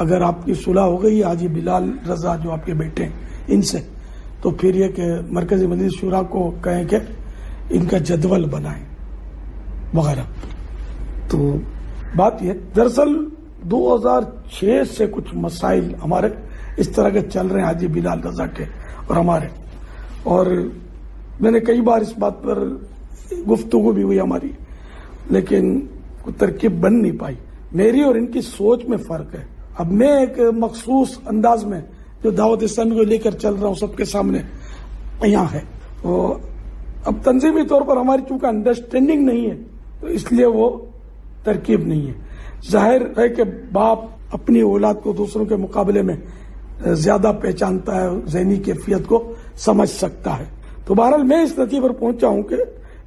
अगर आपकी सुलह हो गई आजी बिलाल रजा जो आपके बेटे हैं इनसे तो फिर ये कि मरकज़ी मदीन शुरा को कहें कि इनका जदवल बनाएं वगैरह तो बात यह दरअसल 2006 से कुछ मसाइल हमारे इस तरह के चल रहे हैं आजी बिलाल रजा के और हमारे और मैंने कई बार इस बात पर गुफ्तगु भी हुई हमारी लेकिन तरकीब बन नहीं पाई मेरी और इनकी सोच में फ़र्क है अब मैं एक मखसूस अंदाज में जो दावत इस्लामी को लेकर चल रहा हूँ सबके सामने यहाँ है तो अब तंजीमी तौर पर हमारी चूंकि अंडरस्टैंडिंग नहीं है तो इसलिए वो तरकीब नहीं है जाहिर है कि बाप अपनी औलाद को दूसरों के मुकाबले में ज्यादा पहचानता है जहनी कैफियत को समझ सकता है तो बहरहाल मैं इस नतीजे पर पहुंचा हूं कि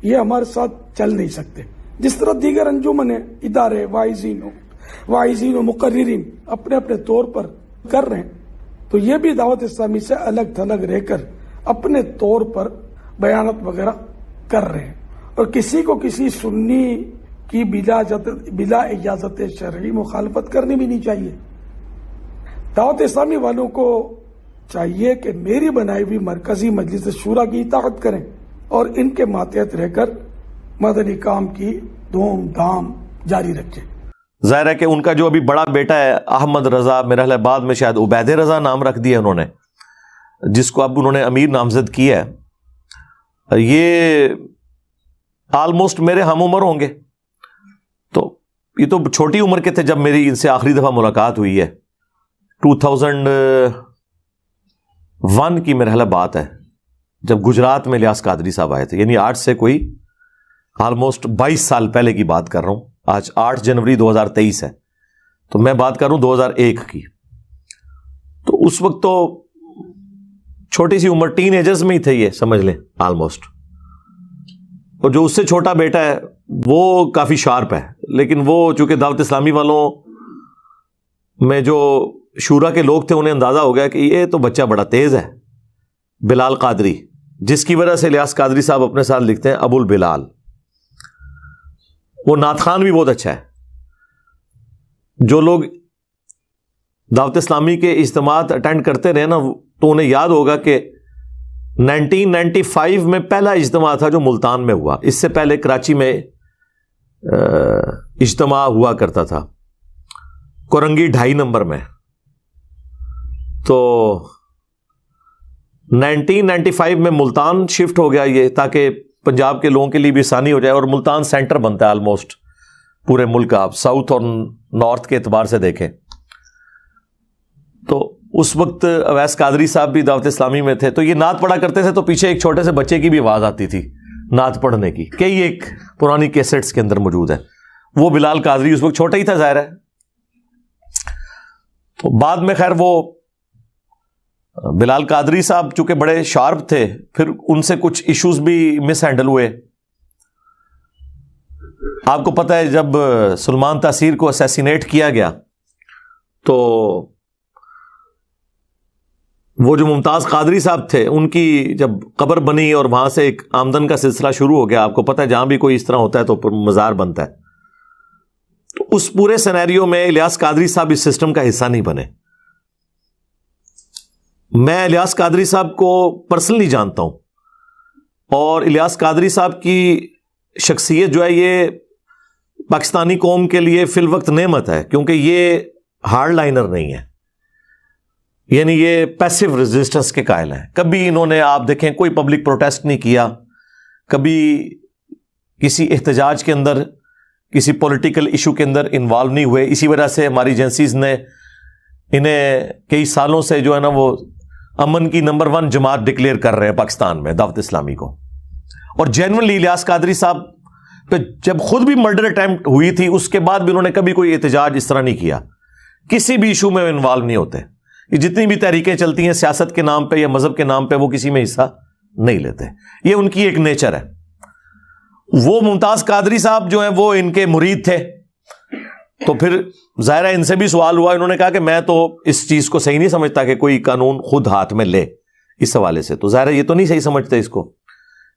ये हमारे साथ चल नहीं सकते जिस तरह दीगर अंजुमन है इदारे वाइजीन हो वाइजीन मुकर्रीन अपने अपने तौर पर कर रहे हैं तो ये भी दावत इस्लामी से अलग थलग रहकर अपने तौर पर बयानत वगैरह कर रहे हैं और किसी को किसी सुन्नी की बिला बिला इजाजत शर्री मुखालफत करनी भी नहीं चाहिए दावत इस्लामी वालों को चाहिए कि मेरी बनाई हुई मरकजी मजलिस शूरा की इताहत करें और इनके मातहत रहकर मदनी काम की धूमधाम जारी रखें ज़ाहिर है कि उनका जो अभी बड़ा बेटा है अहमद रज़ा मेरा बाद में शायद उबैद रज़ा नाम रख दिया उन्होंने जिसको अब उन्होंने अमीर नामजद किया है ये आलमोस्ट मेरे हम उम्र होंगे तो ये तो छोटी उम्र के थे जब मेरी इनसे आखिरी दफ़ा मुलाकात हुई है टू थाउजेंड वन की मेरा बात है जब गुजरात में लियास कादरी साहब आए थे यानी आज से कोई आलमोस्ट बाईस साल पहले की बात कर रहा हूं आज 8 जनवरी 2023 है तो मैं बात करूं 2001 की तो उस वक्त तो छोटी सी उम्र टीन एजर्स में ही थे ये समझ लें ऑलमोस्ट और जो उससे छोटा बेटा है वो काफ़ी शार्प है लेकिन वो चूंकि दावत इस्लामी वालों में जो शूरा के लोग थे उन्हें अंदाज़ा हो गया कि ये तो बच्चा बड़ा तेज़ है बिलाल कादरी जिसकी वजह से लियास कादरी साहब अपने साथ लिखते हैं अबुल बिलाल वो नाथखान भी बहुत अच्छा है जो लोग दावत इस्लामी के इज्तम अटेंड करते रहे ना तो उन्हें याद होगा कि 1995 में पहला इज्तम था जो मुल्तान में हुआ इससे पहले कराची में इज्तम हुआ करता था कोरंगी ढाई नंबर में तो 1995 में मुल्तान शिफ्ट हो गया ये ताकि पंजाब के लोगों के लिए भी आसानी हो जाए और मुल्तान सेंटर बनता है ऑलमोस्ट पूरे मुल्क का आप साउथ और नॉर्थ के अतबार से देखें तो उस वक्त अवैस कादरी साहब भी दावत इस्लामी में थे तो ये नात पढ़ा करते थे तो पीछे एक छोटे से बच्चे की भी आवाज़ आती थी नात पढ़ने की कई एक पुरानी कैसेट्स के अंदर मौजूद है वो बिलाल कादरी उस वक्त छोटा ही था ज़ाहिर है तो बाद में खैर वो बिलाल कादरी साहब चूंकि बड़े शार्प थे फिर उनसे कुछ इश्यूज भी मिस हैंडल हुए आपको पता है जब सलमान तासीर को असैसिनेट किया गया तो वो जो मुमताज़ कादरी साहब थे उनकी जब कब्र बनी और वहां से एक आमदन का सिलसिला शुरू हो गया आपको पता है जहां भी कोई इस तरह होता है तो मज़ार बनता है तो उस पूरे सिनेरियो में इलियास कादरी साहब इस सिस्टम का हिस्सा नहीं बने मैं इलियास कादरी साहब को पर्सनली जानता हूं और इलियास कादरी साहब की शख्सियत जो है ये पाकिस्तानी कौम के लिए फिल वक्त नेमत है क्योंकि ये हार्ड लाइनर नहीं है यानी ये पैसिव रेजिस्टेंस के कायल हैं कभी इन्होंने आप देखें कोई पब्लिक प्रोटेस्ट नहीं किया कभी किसी एहतजाज के अंदर किसी पॉलिटिकल इशू के अंदर इन्वॉल्व नहीं हुए इसी वजह से हमारी एजेंसीज ने इन्हें कई सालों से जो है ना वो अमन की नंबर वन जमात डिक्लेयर कर रहे हैं पाकिस्तान में दावत इस्लामी को और जेनवनली लियास कादरी साहब पे तो जब खुद भी मर्डर अटैम्प्ट हुई थी उसके बाद भी उन्होंने कभी कोई एहतजाज इस तरह नहीं किया किसी भी इशू में इन्वॉल्व नहीं होते ये जितनी भी तहरीकें चलती हैं सियासत के नाम पर या मजहब के नाम पर वो किसी में हिस्सा नहीं लेते ये उनकी एक नेचर है वो मुमताज कादरी साहब जो है वो इनके मुरीद थे तो फिर ज़ाहिर इनसे भी सवाल हुआ इन्होंने कहा कि मैं तो इस चीज़ को सही नहीं समझता कि कोई कानून खुद हाथ में ले इस हवाले से तो ज़ाहिर ये तो नहीं सही समझते इसको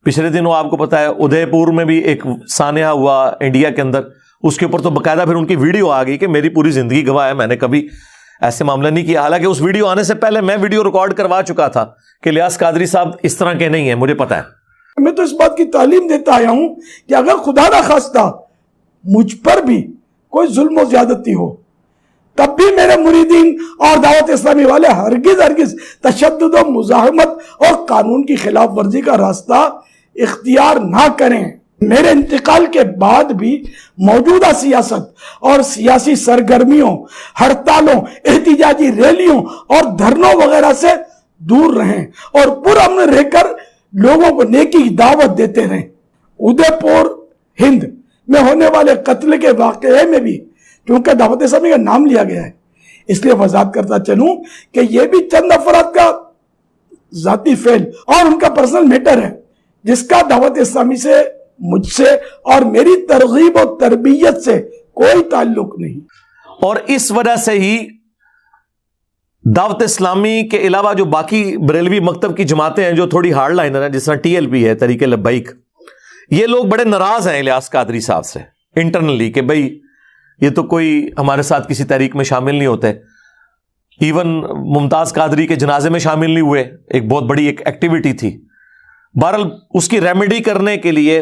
पिछले दिनों आपको पता है उदयपुर में भी एक सान्या हुआ इंडिया के अंदर उसके ऊपर तो बकायदा फिर उनकी वीडियो आ गई कि मेरी पूरी ज़िंदगी गवाह है मैंने कभी ऐसे मामला नहीं किया हालांकि उस वीडियो आने से पहले मैं वीडियो रिकॉर्ड करवा चुका था कि लियास कादरी साहब इस तरह के नहीं है मुझे पता है मैं तो इस बात की तालीम देता आया हूं कि अगर खुदा ना खास्ता मुझ पर भी कोई जुल्म ज्यादती हो तब भी मेरे मुरीदीन और दावत इस्लामी वाले हरगिज हरगिज तशद व मुजाहमत और कानून की खिलाफ वर्जी का रास्ता इख्तियार ना करें मेरे इंतकाल के बाद भी मौजूदा सियासत और सियासी सरगर्मियों हड़तालों एहतजाजी रैलियों और धरनों वगैरह से दूर रहें और पुरअमन रहकर लोगों को नेकी की दावत देते रहें उदयपुर हिंद में होने वाले कत्ल के वाक़े में भी क्योंकि दावत इस्लामी का नाम लिया गया है इसलिए वजात करता चलूँ कि यह भी चंद अफराद का ज़ाती फेल और उनका पर्सनल मैटर है जिसका दावत इस्लामी से मुझसे और मेरी तरगीब और तरबियत से कोई ताल्लुक नहीं और इस वजह से ही दावत इस्लामी के अलावा जो बाकी बरेलवी मकतब की जमातें हैं जो थोड़ी हार्ड लाइनर है जिस तरह टीएलपी है तरीके लब्बैक ये लोग बड़े नाराज हैं इलियास कादरी साहब से इंटरनली कि भाई ये तो कोई हमारे साथ किसी तहरीक में शामिल नहीं होते इवन मुमताज़ कादरी के जनाजे में शामिल नहीं हुए एक बहुत बड़ी एक एक्टिविटी थी बहरल उसकी रेमेडी करने के लिए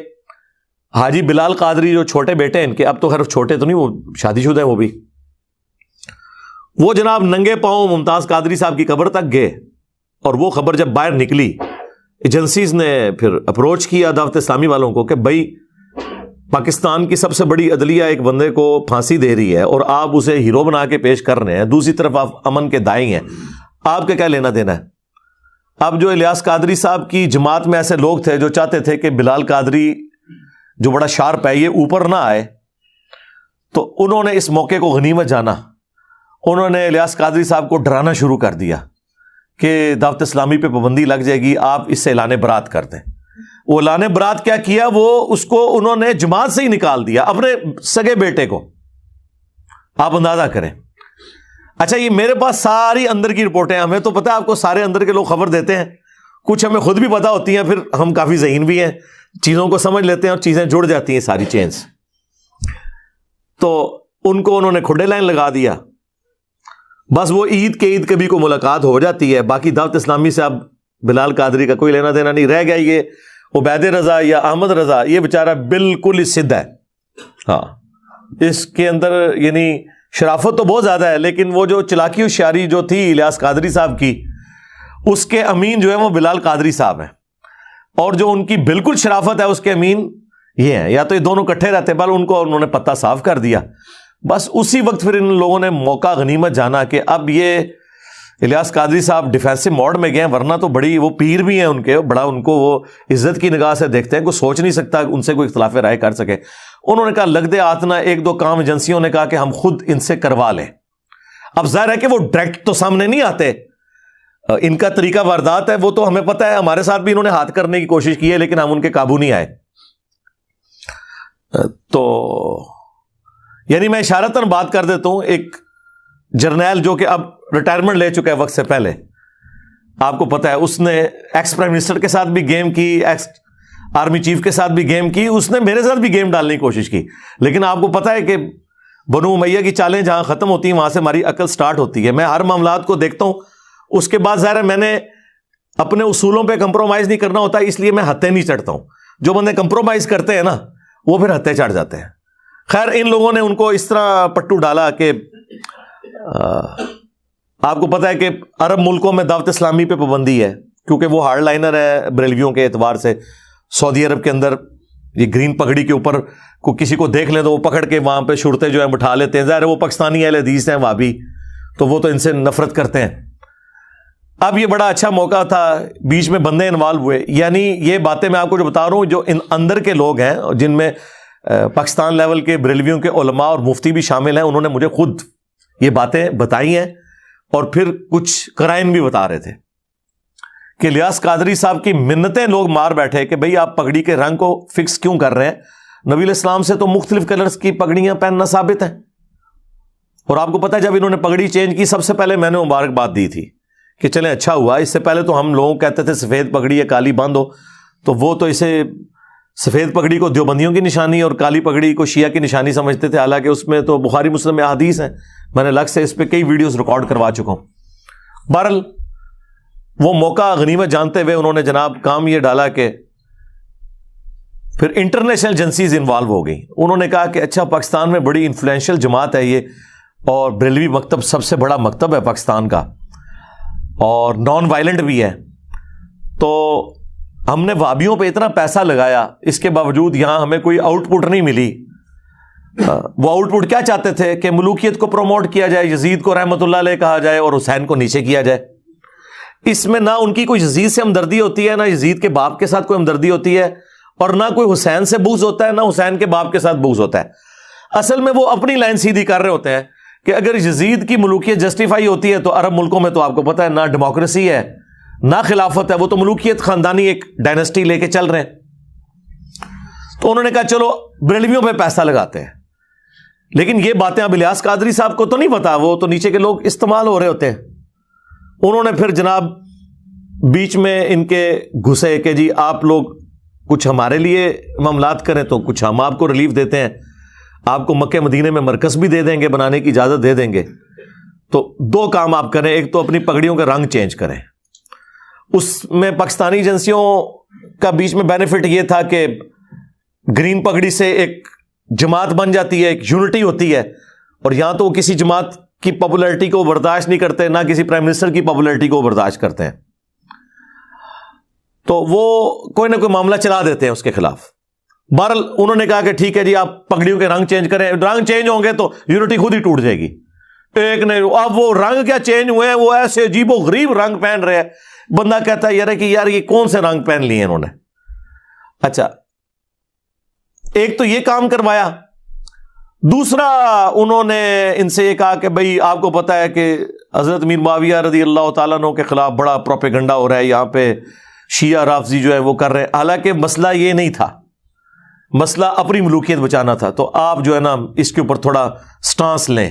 हाजी बिलाल कादरी जो छोटे बेटे हैं इनके अब तो खैर छोटे तो नहीं वो शादीशुदा है वो भी वो जनाब नंगे पाओ मुमताज़ कादरी साहब की कब्र तक गए और वो खबर जब बाहर निकली एजेंसीज ने फिर अप्रोच किया दावत इस्लामी वालों को कि भाई पाकिस्तान की सबसे बड़ी अदलिया एक बंदे को फांसी दे रही है और आप उसे हीरो बना के पेश कर रहे हैं दूसरी तरफ आप अमन के दाई हैं आपके क्या लेना देना है अब जो इलियास कादरी साहब की जमात में ऐसे लोग थे जो चाहते थे कि बिलाल कादरी जो बड़ा शार्प है ये ऊपर ना आए तो उन्होंने इस मौके को गनीमत जाना उन्होंने इलियास कादरी साहब को डराना शुरू कर दिया कि दावत इस्लामी पे पाबंदी लग जाएगी आप इससे ऐलान बरात कर दें वो ऐलान बरात क्या किया वो उसको उन्होंने जमात से ही निकाल दिया अपने सगे बेटे को आप अंदाजा करें अच्छा ये मेरे पास सारी अंदर की रिपोर्टें हमें तो पता है आपको सारे अंदर के लोग खबर देते हैं कुछ हमें खुद भी पता होती हैं फिर हम काफ़ी जहीन भी हैं चीज़ों को समझ लेते हैं और चीज़ें जुड़ जाती हैं सारी चेंज तो उनको उन्होंने खुडे लाइन लगा दिया बस वो ईद के ईद कभी को मुलाकात हो जाती है बाकी दावत इस्लामी से अब बिलाल कादरी का कोई लेना देना नहीं रह गया ये उबैद रज़ा या अहमद रज़ा ये बेचारा बिल्कुल ही सिद्ध है हाँ इसके अंदर यानी शराफत तो बहुत ज़्यादा है लेकिन वो जो चलाकी होशियारी जो थी इलियास कादरी साहब की उसके अमीन जो है वो बिलाल कादरी साहब हैं और जो उनकी बिल्कुल शराफत है उसके अमीन ये हैं या तो ये दोनों इकट्ठे रहते हैं बल उनको उन्होंने पत्ता साफ कर दिया बस उसी वक्त फिर इन लोगों ने मौका गनीमत जाना कि अब ये इलियास कादरी साहब डिफेंसिव मोड में गए वरना तो बड़ी वो पीर भी हैं उनके बड़ा उनको वो इज्जत की निगाह से देखते हैं कोई सोच नहीं सकता उनसे कोई इख्तलाफ राय कर सके उन्होंने कहा लगदे आतना एक दो काम एजेंसियों ने कहा कि हम खुद इनसे करवा लें अब जाहिर है कि वो डायरेक्ट तो सामने नहीं आते इनका तरीका वारदात है वो तो हमें पता है हमारे साथ भी इन्होंने हाथ करने की कोशिश की है लेकिन हम उनके काबू नहीं आए तो यानी मैं इशारतन बात कर देता हूं एक जर्नैल जो कि अब रिटायरमेंट ले चुका है वक्त से पहले आपको पता है उसने एक्स प्राइम मिनिस्टर के साथ भी गेम की एक्स आर्मी चीफ के साथ भी गेम की उसने मेरे साथ भी गेम डालने की कोशिश की लेकिन आपको पता है कि बनू मैया की चालें जहां ख़त्म होती हैं वहां से हमारी अकल स्टार्ट होती है मैं हर मामला को देखता हूँ उसके बाद ज़ाहिर है मैंने अपने उसूलों पर कंप्रोमाइज़ नहीं करना होता इसलिए मैं हत्या नहीं चढ़ता हूँ जो बंदे कंप्रोमाइज़ करते हैं ना वो फिर हत्या चढ़ जाते हैं खैर इन लोगों ने उनको इस तरह पट्टू डाला कि आपको पता है कि अरब मुल्कों में दावत इस्लामी पे पाबंदी है क्योंकि वो हार्ड लाइनर है बरेलवियों के एतबार से सऊदी अरब के अंदर ये ग्रीन पगड़ी के ऊपर को किसी को देख ले तो वो पकड़ के वहाँ पे शुरते जो है उठा लेते हैं ज़ाहिर वो पाकिस्तानी अहल हदीस हैं भी तो वो तो इनसे नफरत करते हैं अब ये बड़ा अच्छा मौका था बीच में बंदे इन्वॉल्व हुए यानी ये बातें मैं आपको जो बता रहा हूँ जो इन अंदर के लोग हैं जिनमें पाकिस्तान लेवल के बरेलवियों के उलमा और मुफ्ती भी शामिल हैं उन्होंने मुझे खुद ये बातें बताई हैं और फिर कुछ क्राइम भी बता रहे थे कि लियास कादरी साहब की मिन्नतें लोग मार बैठे कि भाई आप पगड़ी के रंग को फिक्स क्यों कर रहे हैं नबील इस्लाम से तो मुख्तलिफ कलर्स की पगड़ियां पहनना साबित है और आपको पता है जब इन्होंने पगड़ी चेंज की सबसे पहले मैंने मुबारकबाद दी थी कि चले अच्छा हुआ इससे पहले तो हम लोग कहते थे सफ़ेद पगड़ी या काली बांधो तो वो तो इसे सफ़ेद पगड़ी को देवबंदियों की निशानी और काली पगड़ी को शिया की निशानी समझते थे हालांकि उसमें तो बुखारी मुस्लिम अदीस हैं मैंने अलग से इस पर कई वीडियोज रिकॉर्ड करवा चुका हूँ बहरल वो मौका गनीमत जानते हुए उन्होंने जनाब काम ये डाला कि फिर इंटरनेशनल एजेंसीज इन्वॉल्व हो गई उन्होंने कहा कि अच्छा पाकिस्तान में बड़ी इन्फ्लुएंशियल जमात है ये और ब्रेलवी मकतब सबसे बड़ा मकतब है पाकिस्तान का और नॉन वायलेंट भी है तो हमने वाबियों पे इतना पैसा लगाया इसके बावजूद यहां हमें कोई आउटपुट नहीं मिली वो आउटपुट क्या चाहते थे कि मलूकियत को प्रमोट किया जाए यजीद को रहमतुल्ला कहा जाए और हुसैन को नीचे किया जाए इसमें ना उनकी कोई यजीद से हमदर्दी होती है ना यजीद के बाप के साथ कोई हमदर्दी होती है और ना कोई हुसैन से बूझ होता है ना हुसैन के बाप के साथ बूझ होता है असल में वो अपनी लाइन सीधी कर रहे होते हैं कि अगर यजीद की मलूकियत जस्टिफाई होती है तो अरब मुल्कों में तो आपको पता है ना डेमोक्रेसी है ना खिलाफत है वो तो मलूकियत खानदानी एक डायनेस्टी लेके चल रहे हैं तो उन्होंने कहा चलो ब्रेलवियों पे पैसा लगाते हैं लेकिन ये बातें अब इलियास कादरी साहब को तो नहीं पता वो तो नीचे के लोग इस्तेमाल हो रहे होते हैं उन्होंने फिर जनाब बीच में इनके घुसे कि जी आप लोग कुछ हमारे लिए मामला करें तो कुछ हम आपको रिलीफ देते हैं आपको मक्के मदीने में मरकज भी दे देंगे बनाने की इजाज़त दे देंगे तो दो काम आप करें एक तो अपनी पगड़ियों का रंग चेंज करें उसमें पाकिस्तानी एजेंसियों का बीच में बेनिफिट ये था कि ग्रीन पगड़ी से एक जमात बन जाती है एक यूनिटी होती है और यहां तो वो किसी जमात की पॉपुलरिटी को बर्दाश्त नहीं करते ना किसी प्राइम मिनिस्टर की पॉपुलरिटी को बर्दाश्त करते हैं तो वो कोई ना कोई मामला चला देते हैं उसके खिलाफ बहरल उन्होंने कहा कि ठीक है जी आप पगड़ियों के रंग चेंज करें रंग चेंज होंगे तो यूनिटी खुद ही टूट जाएगी एक नहीं अब वो रंग क्या चेंज हुए हैं वो ऐसे अजीब गरीब रंग पहन रहे हैं बंदा कहता है यार कि यार ये कौन से रंग पहन लिए इन्होंने अच्छा एक तो ये काम करवाया दूसरा उन्होंने इनसे ये कहा कि भाई आपको पता है कि हजरत मीर माविया रजी अल्लाह तु के खिलाफ बड़ा प्रोपेगंडा हो रहा है यहां पे शिया राफजी जो है वो कर रहे हैं हालांकि मसला ये नहीं था मसला अपनी मलूकियत बचाना था तो आप जो है ना इसके ऊपर थोड़ा स्टांस लें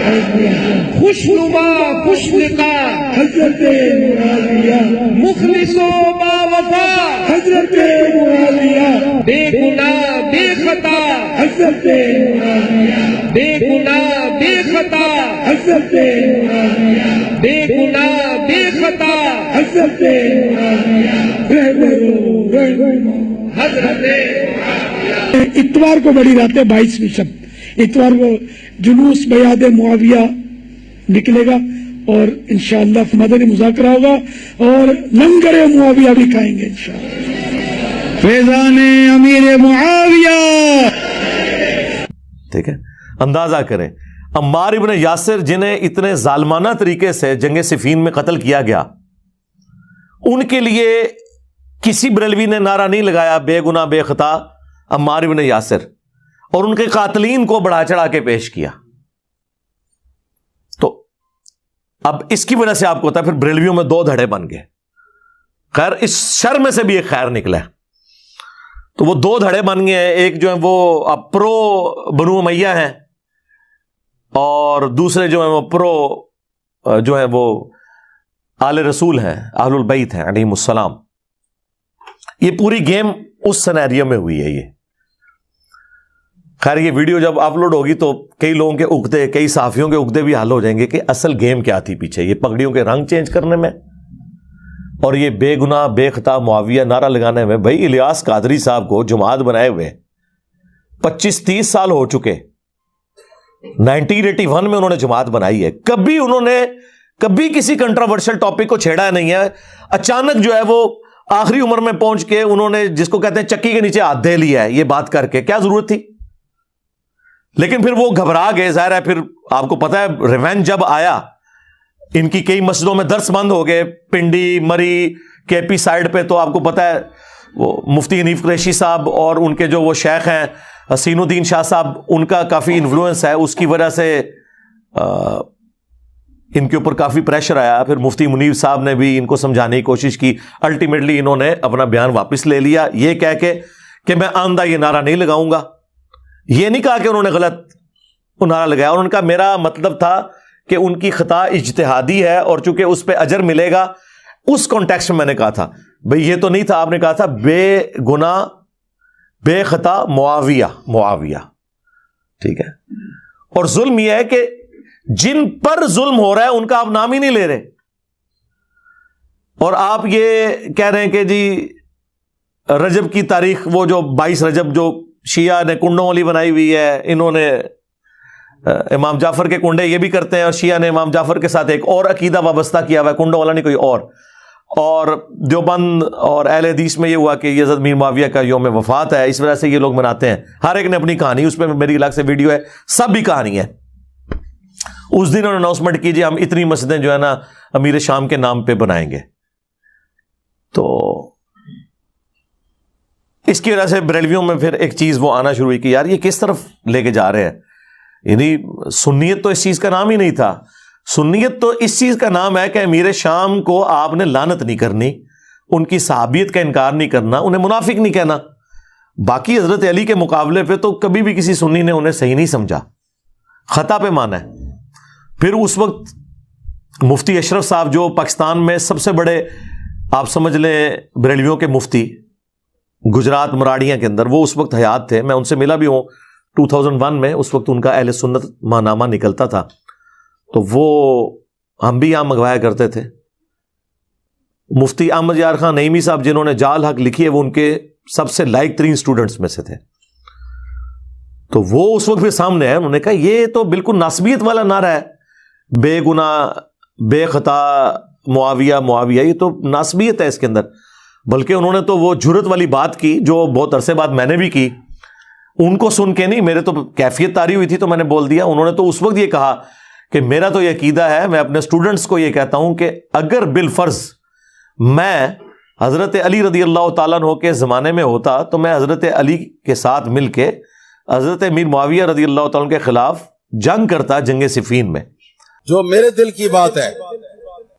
खुशनुमा पुष्प का हजरत मुआविया मुखलिसो बावफा हजरत मुआविया बेगुना बेखता हजरत मुआविया बेगुना बेखता हजरत मुआविया बेगुना बेखता हजरत मुआविया हजरत इतवार को बड़ी रात है बाईसवीं शब्द इतवार को जुलूस बयाद मुआविया निकलेगा और इनशाला मदनी मुजाकर होगा और लंगर मुआविया भी खाएंगे इन फैजान अमीर मुआविया ठीक है अंदाजा करें अम्बार इबन यासिर जिन्हें इतने जालमाना तरीके से जंग सिफीन में कत्ल किया गया उनके लिए किसी बरेलवी ने नारा नहीं लगाया बेगुना बेखता अम्मार इबन यासिर और उनके कातलीन को बढ़ा चढ़ा के पेश किया तो अब इसकी वजह से आपको होता है फिर ब्रेलवियों में दो धड़े बन गए खैर इस शर में से भी एक खैर निकला तो वो दो धड़े बन गए एक जो है वो प्रो बनु मैया हैं और दूसरे जो है वो प्रो जो है वो आल रसूल हैं आहुल बैत हैं अलीम ये पूरी गेम उस सनैरियो में हुई है ये खैर ये वीडियो जब अपलोड होगी तो कई लोगों के उगते कई साफियों के उगते भी हाल हो जाएंगे कि असल गेम क्या थी पीछे ये पगड़ियों के रंग चेंज करने में और ये बेगुनाह बेखता मुआविया नारा लगाने में भाई इलियास कादरी साहब को जुमात बनाए हुए पच्चीस तीस साल हो चुके 1981 में उन्होंने जमात बनाई है कभी उन्होंने कभी किसी कंट्रोवर्शियल टॉपिक को छेड़ा नहीं है अचानक जो है वो आखिरी उम्र में पहुंच के उन्होंने जिसको कहते हैं चक्की के नीचे हाथ दे लिया है ये बात करके क्या जरूरत थी लेकिन फिर वो घबरा गए जाहिर है फिर आपको पता है रिवेंज जब आया इनकी कई मस्जिदों में दर्स बंद हो गए पिंडी मरी केपी साइड पे तो आपको पता है वो मुफ्ती हनीफ कुरैशी साहब और उनके जो वो शेख हैं हसीनुद्दीन शाह साहब उनका काफ़ी इन्फ्लुएंस है उसकी वजह से आ, इनके ऊपर काफ़ी प्रेशर आया फिर मुफ्ती मुनीब साहब ने भी इनको समझाने की कोशिश की अल्टीमेटली इन्होंने अपना बयान वापस ले लिया ये कह के कि मैं आंदा ये नारा नहीं लगाऊंगा ये नहीं कहा कि उन्होंने गलत नारा लगाया और उनका मेरा मतलब था कि उनकी खता इजतहादी है और चूंकि उस पर अजर मिलेगा उस कॉन्टेक्स में मैंने कहा था भाई ये तो नहीं था आपने कहा था बेगुना बेखता मुआविया मुआविया ठीक है और जुल्म यह है कि जिन पर जुल्म हो रहा है उनका आप नाम ही नहीं ले रहे और आप ये कह रहे हैं कि जी रजब की तारीख वो जो बाईस रजब जो शिया ने कुंडों वाली बनाई हुई है इन्होंने इमाम जाफर के कुंडे ये भी करते हैं और शिया ने इमाम जाफर के साथ एक और अकीदा वाबस्ता किया हुआ है कुंडों वाला नहीं कोई और और देवबंद और अहल हदीस में ये हुआ कि यजद मीर माविया का योम वफात है इस वजह से ये लोग मनाते हैं हर एक ने अपनी कहानी उसमें मेरी अलग से वीडियो है सब भी कहानी है उस दिन उन्होंने अनाउंसमेंट कीजिए हम इतनी मस्जिदें जो है ना अमीर शाम के नाम पे बनाएंगे तो इसकी वजह से बरेलवियों में फिर एक चीज़ वो आना शुरू हुई कि यार ये किस तरफ लेके जा रहे हैं यानी सुन्नीत तो इस चीज़ का नाम ही नहीं था सुन्नीत तो इस चीज़ का नाम है कि अमीर शाम को आपने लानत नहीं करनी उनकी सहाबियत का इनकार नहीं करना उन्हें मुनाफिक नहीं कहना बाकी हज़रत अली के मुकाबले पे तो कभी भी किसी सुन्नी ने उन्हें सही नहीं समझा ख़ता पे माना है फिर उस वक्त मुफ्ती अशरफ साहब जो पाकिस्तान में सबसे बड़े आप समझ लें ब्रेलवियों के मुफ्ती गुजरात मराड़िया के अंदर वो उस वक्त हयात थे मैं उनसे मिला भी हूं 2001 में उस वक्त उनका अहल सुन्नत माहनामा निकलता था तो वो हम भी यहां मंगवाया करते थे मुफ्ती अहमद यार खान नईमी साहब जिन्होंने जाल हक लिखी है वो उनके सबसे लाइक तरीन स्टूडेंट्स में से थे तो वो उस वक्त भी सामने आए उन्होंने कहा ये तो बिल्कुल नासबियत वाला नारा है बेगुना बेखता मुआविया मुआविया ये तो नासबियत है इसके अंदर बल्कि उन्होंने तो वो जुरत वाली बात की जो बहुत अरसे बाद मैंने भी की उनको सुन के नहीं मेरे तो कैफियत तारी हुई थी तो मैंने बोल दिया उन्होंने तो उस वक्त ये कहा कि मेरा तो यकीदा है मैं अपने स्टूडेंट्स को ये कहता हूं कि अगर बिलफर्ज मैं हज़रत अली रदी अल्लाह तन के ज़माने में होता तो मैं हज़रत अली के साथ मिल के हज़रत मीर माविया रदी अल्लाह तु के ख़िलाफ़ जंग करता जंग सिफ़ीन में जो मेरे दिल की बात है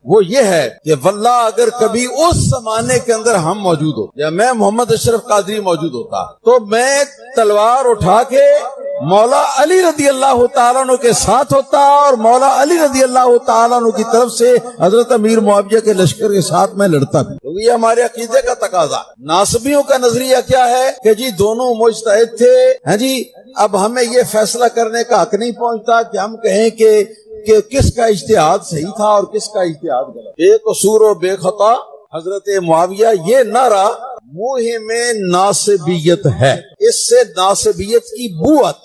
वो ये है कि वल्ला अगर कभी उस जमाने के अंदर हम मौजूद हो या मैं मोहम्मद अशरफ कादरी मौजूद होता तो मैं तलवार उठा के मौला अली रदी अल्लाह तु के साथ होता और मौला अली रदी अल्लाह तु की तरफ से हजरत अमीर मुआवजा के लश्कर के साथ मैं लड़ता भी तो ये हमारे अकीदे का तकाजा नासबियों का नजरिया क्या है कि जी दोनों मुश्तद थे हैं हाँ जी अब हमें ये फैसला करने का हक नहीं पहुंचता कि हम कहें कि कि किसका इश्तेहाद सही था और किसका इश्तेहाद गलत बेकसूर और बेखता हजरत मुआविया ये नारा मुंह में नासबियत है इससे नासबियत की बुआत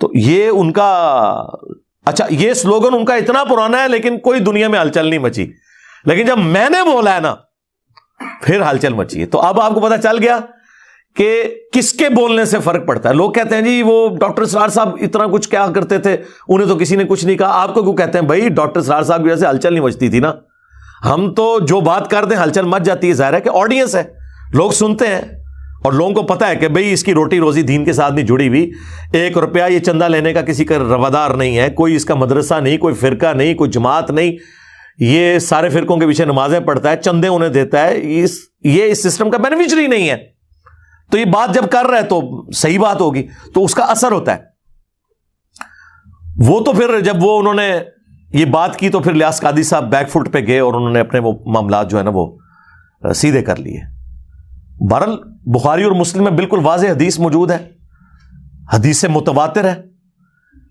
तो ये उनका अच्छा ये स्लोगन उनका इतना पुराना है लेकिन कोई दुनिया में हलचल नहीं मची लेकिन जब मैंने बोला है ना फिर हलचल मची है तो अब आपको पता चल गया कि किसके बोलने से फर्क पड़ता है लोग कहते हैं जी वो डॉक्टर सरार साहब इतना कुछ क्या करते थे उन्हें तो किसी ने कुछ नहीं कहा आपको क्यों कहते हैं भाई डॉक्टर सरार साहब की वजह से हलचल नहीं मचती थी ना हम तो जो बात करते हैं हलचल मच जाती है जाहिर है कि ऑडियंस है लोग सुनते हैं और लोगों को पता है कि भाई इसकी रोटी रोजी दीन के साथ नहीं जुड़ी हुई एक रुपया ये चंदा लेने का किसी का रवादार नहीं है कोई इसका मदरसा नहीं कोई फ़िरका नहीं कोई जमात नहीं ये सारे फ़िरकों के पीछे नमाजें पढ़ता है चंदे उन्हें देता है इस ये इस सिस्टम का बेनिफिशरी नहीं है तो ये बात जब कर रहे तो सही बात होगी तो उसका असर होता है वो तो फिर जब वो उन्होंने ये बात की तो फिर लियास कादी साहब बैकफुट पे गए और उन्होंने अपने वो मामला जो है ना वो सीधे कर लिए बहरल बुखारी और मुस्लिम में बिल्कुल वाज हदीस मौजूद है हदीस मुतवातर है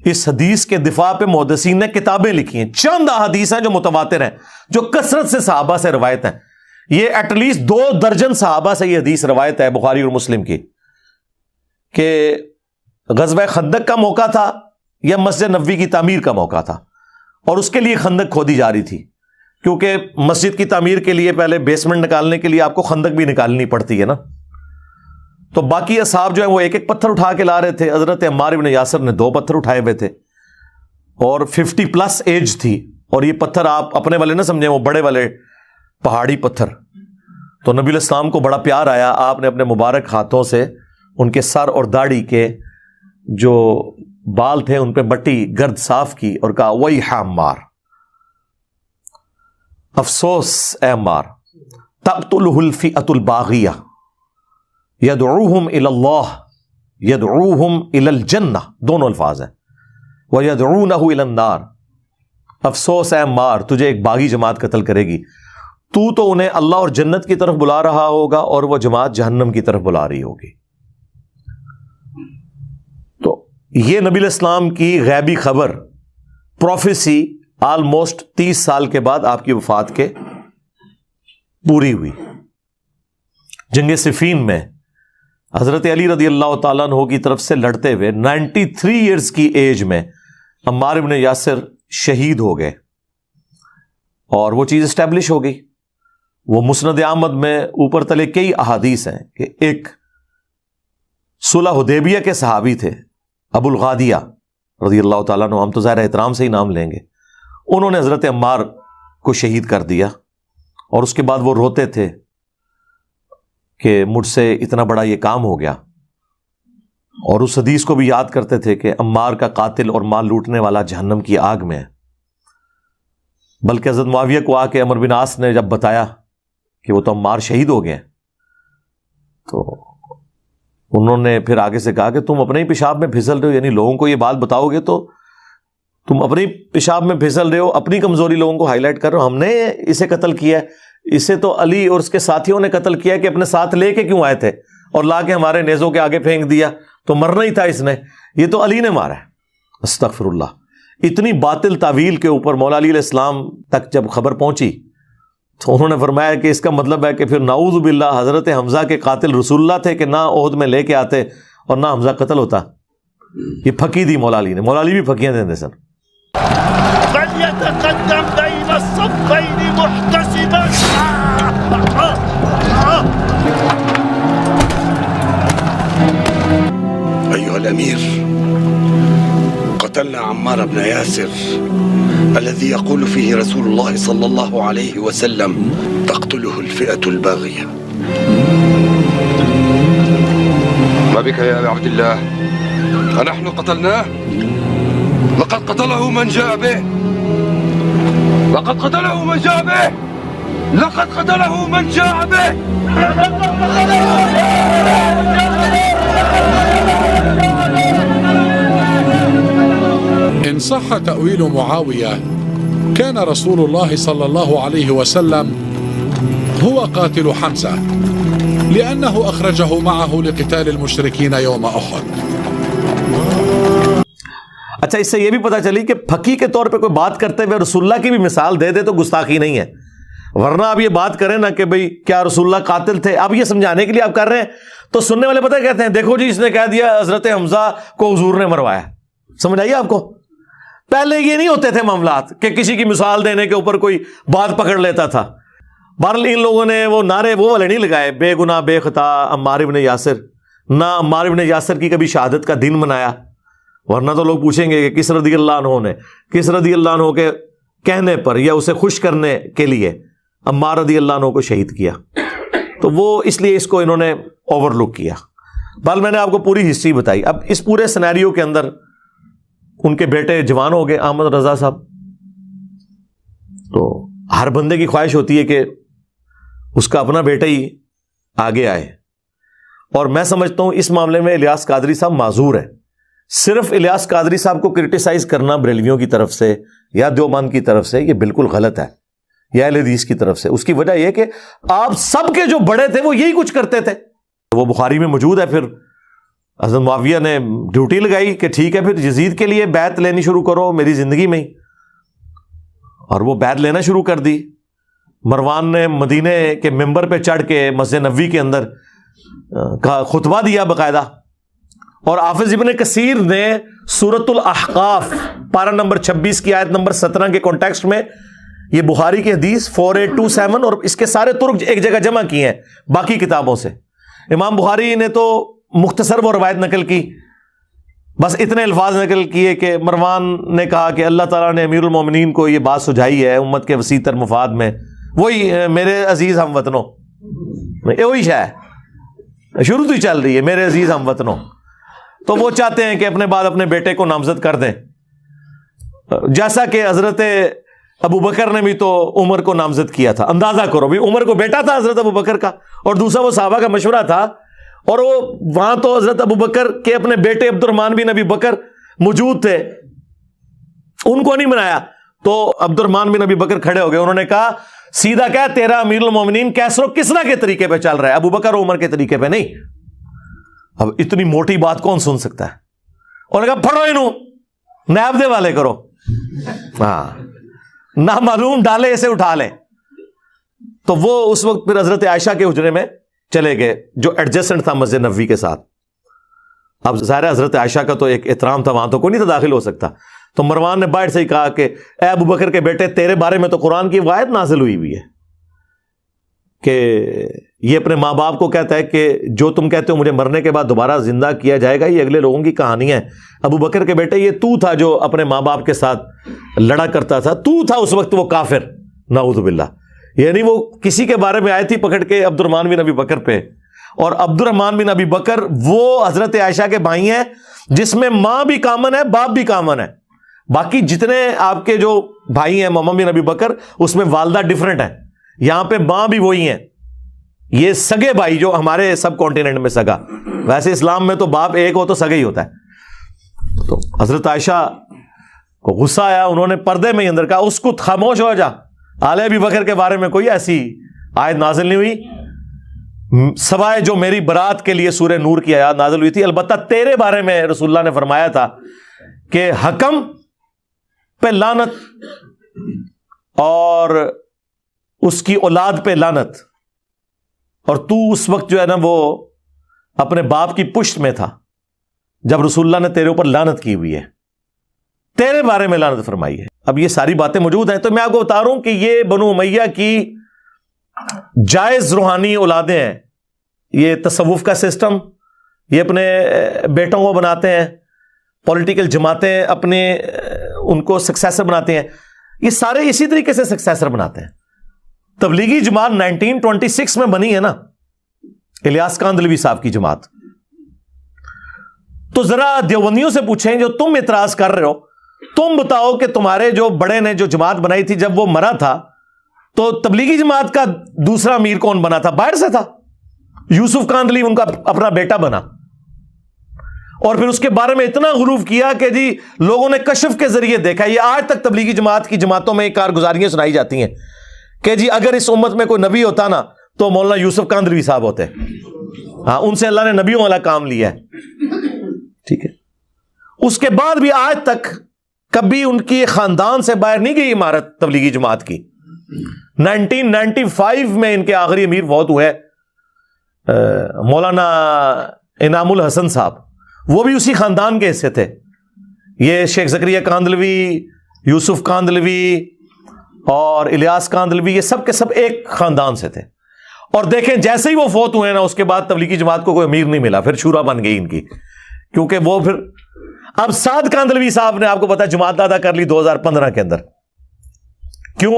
इस हदीस के दिफा पे मोदसिन ने किताबें लिखी हैं चंद हदीस हैं जो मुतवातर हैं जो कसरत से साहबा से रवायत हैं ये एटलीस्ट दो दर्जन साहबा से यह हदीस रवायत है बुखारी और मुस्लिम की कि गजब खंदक का मौका था या मस्जिद नबी की तमीर का मौका था और उसके लिए खंदक खोदी जा रही थी क्योंकि मस्जिद की तमीर के लिए पहले बेसमेंट निकालने के लिए आपको खंदक भी निकालनी पड़ती है ना तो बाकी यह साहब जो है वो एक एक पत्थर उठा के ला रहे थे हजरत अम्मार इबन यासर ने दो पत्थर उठाए हुए थे और फिफ्टी प्लस एज थी और ये पत्थर आप अपने वाले ना समझे वो बड़े वाले पहाड़ी पत्थर तो नबी इस्लाम को बड़ा प्यार आया आपने अपने मुबारक हाथों से उनके सर और दाढ़ी के जो बाल थे उन पर बट्टी गर्द साफ की और कहा वही है मार अफसोस ए मार तब्तुल्फी अतुल बागिया यदरूहम इल्लाह यदरूहम इलल जन्ना दोनों अल्फाज हैं वह यदरू नार अफसोस ए मार तुझे एक बागी जमात कतल करेगी तू तो उन्हें अल्लाह और जन्नत की तरफ बुला रहा होगा और वह जमात जहन्नम की तरफ बुला रही होगी तो यह नबी इस्लाम की गैबी खबर प्रोफेसी ऑलमोस्ट तीस साल के बाद आपकी वफात के पूरी हुई जंग सिफीन में हजरत अली रदी अल्लाह तु की तरफ से लड़ते हुए नाइनटी थ्री ईयर्स की एज में अम्मार इबन यासर शहीद हो गए और वो चीज़ इस्टेब्लिश हो गई वो मुस्ंद आमद में ऊपर तले कई अहादीस हैं कि एक सुलह हुदेबिया के सहाबी थे अबुल गादिया रजी अल्लाह तुम हम तो ज़ाहिर एहतराम से ही नाम लेंगे उन्होंने हज़रत अम्बार को शहीद कर दिया और उसके बाद वो रोते थे कि मुझसे इतना बड़ा ये काम हो गया और उस हदीस को भी याद करते थे कि अम्मार का कातिल और माल लूटने वाला जहनम की आग में है बल्कि हजरत माविया को आके अमर बिन ने जब बताया कि वो तो हम मार शहीद हो गए तो उन्होंने फिर आगे से कहा कि तुम अपने ही पेशाब में फिसल रहे हो यानी लोगों को ये बात बताओगे तो तुम अपने पेशाब में फिसल रहे हो अपनी कमजोरी लोगों को हाईलाइट कर रहे हो हमने इसे कत्ल किया है इसे तो अली और उसके साथियों ने कत्ल किया कि अपने साथ लेके क्यों आए थे और ला के हमारे नेजों के आगे फेंक दिया तो मरना ही था इसने ये तो अली ने मारा है अस्तफरुल्ला इतनी बातिल तावील के ऊपर मौलाली इस्लाम तक जब खबर पहुंची तो उन्होंने फरमाया कि इसका मतलब है कि फिर नाउज बिल्ला हज़रत हमज़ा के कातिल रसुल्ला थे कि ना ओहद में लेके आते और ना हमज़ा कतल होता ये फकी दी मौला ने मौला भी फकियाँ देते सर قتلنا عمار بن ياسر الذي يقول فيه رسول الله صلى الله عليه وسلم تقتله الفئة الباغية ما بك يا أبا عبد الله أنحن قتلناه لقد قتله من جاء به لقد قتله من جاء به لقد قتله من جاء به إن صح تأويل معاوية كان رسول الله صلى الله عليه وسلم هو قاتل حمزة لأنه أخرجه معه لقتال المشركين يوم أحد अच्छा इससे यह भी पता चली कि फकी के तौर पे कोई बात करते हुए रसुल्ला की भी मिसाल दे दे तो गुस्ताखी नहीं है वरना आप ये बात करें ना कि भाई क्या रसुल्ला कातिल थे अब ये समझाने के लिए आप कर रहे हैं तो सुनने वाले पता कहते हैं देखो जी इसने कह दिया हजरत हमजा को हजूर ने मरवाया समझ आइए आपको पहले ये नहीं होते थे मामला कि किसी की मिसाल देने के ऊपर कोई बात पकड़ लेता था बहरल इन लोगों ने वो नारे वो वाले नहीं लगाए बेगुना बेखता अमार ने यासिर ना अम्मारिब ने यासिर की कभी शहादत का दिन मनाया वरना तो लोग पूछेंगे कि किस रदी अल्लाह ने किस रदी अल्लाह के कहने पर या उसे खुश करने के लिए अम्मा रदी अल्लाह को शहीद किया तो वो इसलिए इसको इन्होंने ओवरलुक किया बल मैंने आपको पूरी हिस्ट्री बताई अब इस पूरे सिनेरियो के अंदर उनके बेटे जवान हो गए अहमद रजा साहब तो हर बंदे की ख्वाहिश होती है कि उसका अपना बेटा ही आगे आए और मैं समझता हूं इस मामले में इलियास कादरी साहब माजूर है सिर्फ इलियास कादरी साहब को क्रिटिसाइज करना ब्रेलवियों की तरफ से या देवबंद की तरफ से ये बिल्कुल गलत है या लदीस की तरफ से उसकी वजह यह कि आप सबके जो बड़े थे वो यही कुछ करते थे वो बुखारी में मौजूद है फिर अजम माविया ने ड्यूटी लगाई कि ठीक है फिर जजीद के लिए बैत लेनी शुरू करो मेरी ज़िंदगी में ही और वो बैत लेना शुरू कर दी मरवान ने मदीने के मेंबर पर चढ़ के मस्जिद नबी के अंदर का खुतबा दिया बाकायदा और आफिज इबन कसीर ने सूरतुल पारा नंबर छब्बीस की आयत नंबर सत्रह के कॉन्टेक्स्ट में ये बुखारी के हदीस फोर एट टू सेवन और इसके सारे तुर्क एक जगह जमा किए हैं बाकी किताबों से इमाम बुखारी ने तो मुख्तसर वो रवायत नकल की बस इतने अल्फाज नकल किए कि मरवान ने कहा कि अल्लाह ताला ने अमीरमिन को ये बात सुझाई है उम्मत के वसी तर मुफाद में वही मेरे अजीज़ हम वतनों वही शायद शुरू तो ही चल रही है मेरे अजीज़ हम वतनों तो वो चाहते हैं कि अपने बाद अपने बेटे को नामजद कर दें जैसा कि हज़रत अबू बकर ने भी तो उमर को नामजद किया था अंदाज़ा करो भी उमर को बेटा था हज़रत अबू बकर का और दूसरा वो साहबा का मशवरा था और वो वहां तो हजरत अबू बकर के अपने बेटे अब्दुलरमान बिन अबी बकर मौजूद थे उनको नहीं मनाया तो अब्दुलरमान बिन अबी बकर खड़े हो गए उन्होंने कहा सीधा क्या तेरा अमीर मोमिनीन कैसरो किसना के तरीके पे चल रहा है अबू बकर उमर के तरीके पे नहीं अब इतनी मोटी बात कौन सुन सकता है उन्होंने कहा फड़ो इन नैब दे वाले करो हाँ ना मालूम डाले इसे उठा ले तो वो उस वक्त फिर हजरत आयशा के उजरे में चले गए जो एडजस्टेंट था मस्जिद नबी के साथ अब ज़ाहिर हज़रत आयशा का तो एक एहतराम था वहां तो कोई नहीं था दाखिल हो सकता तो मरवान ने बाहर से ही कहा कि अबू बकर के बेटे तेरे बारे में तो कुरान की वायद नाजिल हुई हुई है कि ये अपने माँ बाप को कहता है कि जो तुम कहते हो मुझे मरने के बाद दोबारा जिंदा किया जाएगा ये अगले लोगों की कहानी है अबू बकर के बेटे ये तू था जो अपने माँ बाप के साथ लड़ा करता था तू था उस वक्त वो काफिर नाउदबिल्ला यानी वो किसी के बारे में आए थी पकड़ के अब्दुलरमान बिन अभी बकर पे और अब्दुलरहमान बिन अभी बकर वो हजरत आयशा के भाई हैं जिसमें मां भी कामन है बाप भी कामन है बाकी जितने आपके जो भाई हैं ममा बिन अभी बकर उसमें वालदा डिफरेंट है यहां पर मां भी वही है ये सगे भाई जो हमारे सब कॉन्टिनेंट में सगा वैसे इस्लाम में तो बाप एक हो तो सगे ही होता है तो हजरत आयशा को गुस्सा आया उन्होंने पर्दे में ही अंदर कहा उसको खामोश हो जा आले अभी बकर के बारे में कोई ऐसी आयत नाजिल नहीं हुई सवाए जो मेरी बरात के लिए सूर्य नूर की आयत नाजिल हुई थी अलबत् तेरे बारे में रसुल्ला ने फरमाया था कि हकम पे लानत और उसकी औलाद पे लानत और तू उस वक्त जो है ना वो अपने बाप की पुश्त में था जब रसुल्ला ने तेरे ऊपर लानत की हुई है तेरे बारे में लानत फरमाई है अब ये सारी बातें मौजूद हैं तो मैं आपको बता रहा हूं कि ये बनो मैया की जायज रूहानी औलादे हैं ये तसवुफ का सिस्टम ये अपने बेटों को बनाते हैं पॉलिटिकल जमातें अपने उनको सक्सेसर बनाते हैं ये सारे इसी तरीके से सक्सेसर बनाते हैं तबलीगी जमात 1926 में बनी है ना इलियास कांदलवी साहब की जमात तो जरा देवबंदियों से पूछें जो तुम इतराज कर रहे हो तुम बताओ कि तुम्हारे जो बड़े ने जो जमात बनाई थी जब वो मरा था तो तबलीगी जमात का दूसरा अमीर कौन बना था बाहर से था यूसुफ कांदली उनका अपना बेटा बना और फिर उसके बारे में इतना गुरूफ किया कि जी लोगों ने कशफ के जरिए देखा ये आज तक तबलीगी जमात की जमातों में कारगुजारियां सुनाई जाती हैं कि जी अगर इस उम्मत में कोई नबी होता ना तो मौलाना यूसुफ कांदली साहब होते हाँ उनसे अल्लाह ने नबियों वाला काम लिया है ठीक है उसके बाद भी आज तक कभी उनकी खानदान से बाहर नहीं गई इमारत तबलीगी जमात की 1995 में इनके आखिरी अमीर बहुत हुए मौलाना इनामुल हसन साहब वो भी उसी खानदान के हिस्से थे ये शेख जक्रिया कांदलवी यूसुफ कांदलवी और इलियास कांदलवी ये सब के सब एक खानदान से थे और देखें जैसे ही वो फौत हुए ना उसके बाद तबलीगी जमात को कोई अमीर नहीं मिला फिर शूरा बन गई इनकी क्योंकि वो फिर अब साद कांदलवी साहब ने आपको पता जमात जुमात कर ली 2015 के अंदर क्यों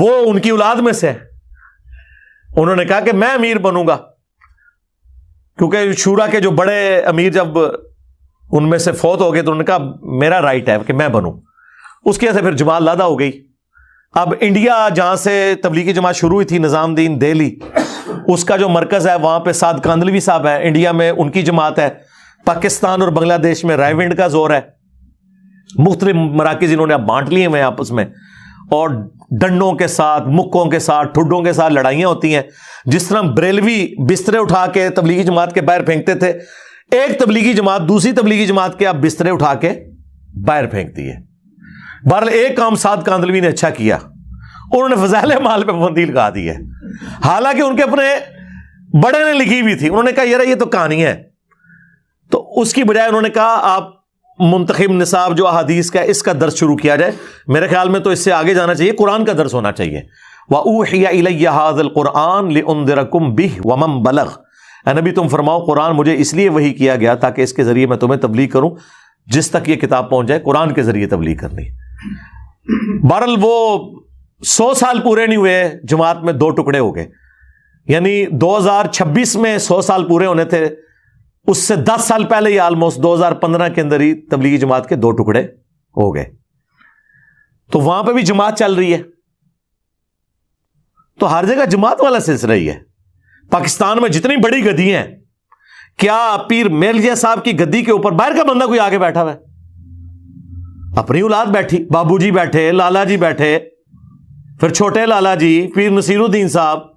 वो उनकी औलाद में से है उन्होंने कहा कि मैं अमीर बनूंगा क्योंकि शूरा के जो बड़े अमीर जब उनमें से फौत हो गए तो उनका मेरा राइट है कि मैं बनूं उसके से फिर जमात लादा हो गई अब इंडिया जहां से तबलीगी जमात शुरू हुई थी निज़ामुद्दीन दिल्ली उसका जो मरकज़ है वहां पे साद कांदलवी साहब है इंडिया में उनकी जमात है पाकिस्तान और बांग्लादेश में रायविंड का जोर है मुख्त मराकज इन्होंने आप बांट लिए हुए आपस में और डंडों के साथ मुक्कों के साथ ठुड्डों के साथ लड़ाइयाँ होती हैं जिस तरह बरेलवी बिस्तरे उठा के तबलीगी जमात के बाहर फेंकते थे एक तबलीगी जमात दूसरी तबलीगी जमात के आप बिस्तरे उठा के बाहर फेंकती है बहरल एक काम साद कांदलवी ने अच्छा किया उन्होंने फजाइल माल पे पाबंदी लगा दी है हालांकि उनके अपने बड़े ने लिखी हुई थी उन्होंने कहा यार ये तो कहानी है तो उसकी बजाय उन्होंने कहा आप मुंतखब निसाब जो अदीस का इसका दर्ज शुरू किया जाए मेरे ख्याल में तो इससे आगे जाना चाहिए कुरान का दर्ज होना चाहिए वाजल नबी तुम फरमाओ कुरान मुझे इसलिए वही किया गया ताकि इसके ज़रिए मैं तुम्हें तबलीग करूं जिस तक यह किताब पहुंच जाए कुरान के ज़रिए तबलीग करनी बहरल वो सौ साल पूरे नहीं हुए जमात में दो टुकड़े हो गए यानी दो हजार छब्बीस में सौ साल पूरे होने थे उससे 10 साल पहले ही ऑलमोस्ट 2015 के अंदर ही तबलीगी जमात के दो टुकड़े हो गए तो वहां पे भी जमात चल रही है तो हर जगह जमात वाला सिलसिला ही है पाकिस्तान में जितनी बड़ी गद्दी हैं क्या पीर मेलिया साहब की गद्दी के ऊपर बाहर का बंदा कोई आगे बैठा हुआ अपनी औलाद बैठी जी बैठे लाला जी बैठे फिर छोटे लाला जी पीर नसीरुद्दीन साहब